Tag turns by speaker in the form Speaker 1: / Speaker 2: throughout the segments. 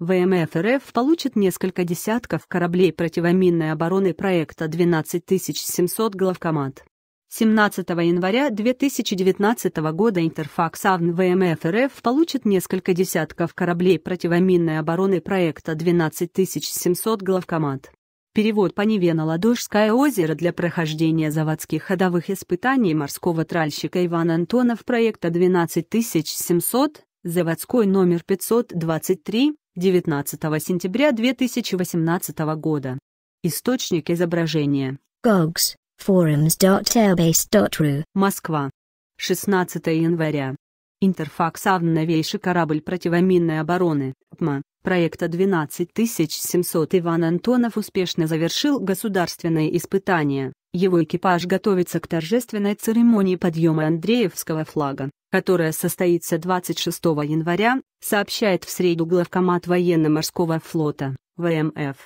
Speaker 1: ВМФ РФ получит несколько десятков кораблей противоминной обороны проекта 12700 главкоманд. 17 января 2019 года Интерфакс АВН ВМФ РФ получит несколько десятков кораблей противоминной обороны проекта 12700 главкоманд. Перевод по Неве на Ладожское озеро для прохождения заводских ходовых испытаний морского тральщика Ивана Антонов проекта 12700, заводской номер 523, 19 сентября 2018 года. Источник изображения. Gogs. Forums.airbase.ru. Москва. 16 января. Интерфакс АВ новейший корабль противоминной обороны, ПМА, проекта 12700 Иван Антонов успешно завершил государственные испытания, его экипаж готовится к торжественной церемонии подъема Андреевского флага, которая состоится 26 января, сообщает в среду главкомат военно-морского флота, ВМФ.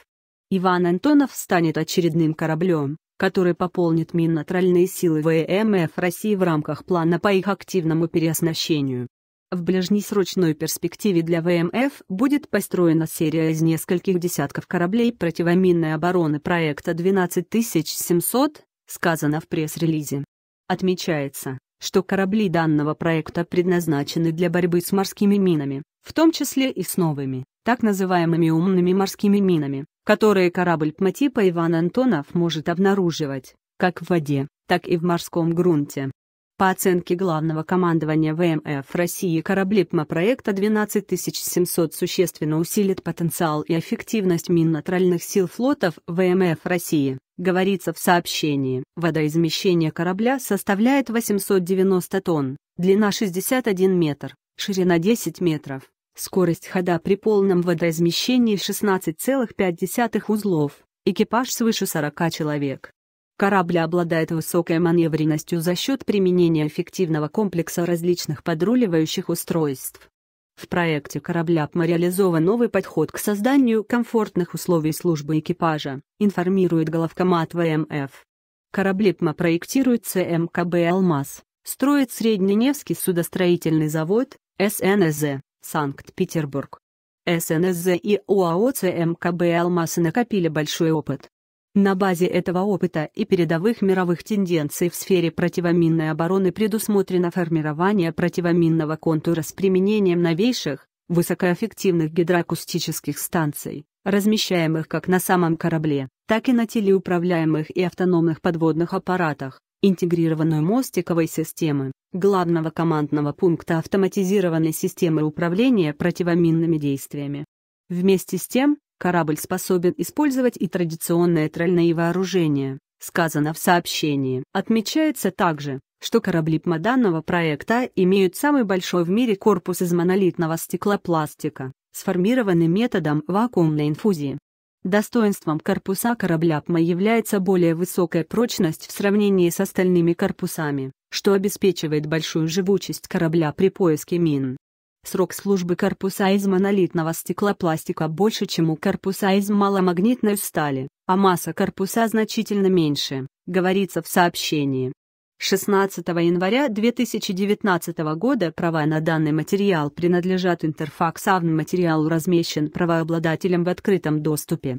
Speaker 1: Иван Антонов станет очередным кораблем, который пополнит минно-тральные силы ВМФ России в рамках плана по их активному переоснащению. В ближнесрочной перспективе для ВМФ будет построена серия из нескольких десятков кораблей противоминной обороны проекта 12700, сказано в пресс-релизе. Отмечается, что корабли данного проекта предназначены для борьбы с морскими минами, в том числе и с новыми, так называемыми умными морскими минами, которые корабль типа Иван Антонов может обнаруживать, как в воде, так и в морском грунте. По оценке главного командования ВМФ России корабли ПМА-проекта 12700 существенно усилит потенциал и эффективность минно сил флотов ВМФ России. Говорится в сообщении, водоизмещение корабля составляет 890 тонн, длина 61 метр, ширина 10 метров, скорость хода при полном водоизмещении 16,5 узлов, экипаж свыше 40 человек. Корабль обладает высокой маневренностью за счет применения эффективного комплекса различных подруливающих устройств. В проекте корабля ПМА реализован новый подход к созданию комфортных условий службы экипажа, информирует головкомат ВМФ. Корабли ПМА проектируется МКБ «Алмаз», строит Средненевский судостроительный завод, СНЗ, Санкт-Петербург. СНЗ и УАО ЦМКБ а «Алмаз» накопили большой опыт, на базе этого опыта и передовых мировых тенденций в сфере противоминной обороны предусмотрено формирование противоминного контура с применением новейших, высокоэффективных гидроакустических станций, размещаемых как на самом корабле, так и на телеуправляемых и автономных подводных аппаратах, интегрированной мостиковой системы, главного командного пункта автоматизированной системы управления противоминными действиями. Вместе с тем, Корабль способен использовать и традиционное тральное вооружение, Сказано в сообщении. Отмечается также, что корабли данного проекта имеют самый большой в мире корпус из монолитного стеклопластика, сформированный методом вакуумной инфузии. Достоинством корпуса корабля ПМА является более высокая прочность в сравнении с остальными корпусами, что обеспечивает большую живучесть корабля при поиске мин. Срок службы корпуса из монолитного стеклопластика больше, чем у корпуса из маломагнитной стали, а масса корпуса значительно меньше, говорится в сообщении. 16 января 2019 года права на данный материал принадлежат Интерфакс Авн материал размещен правообладателем в открытом доступе.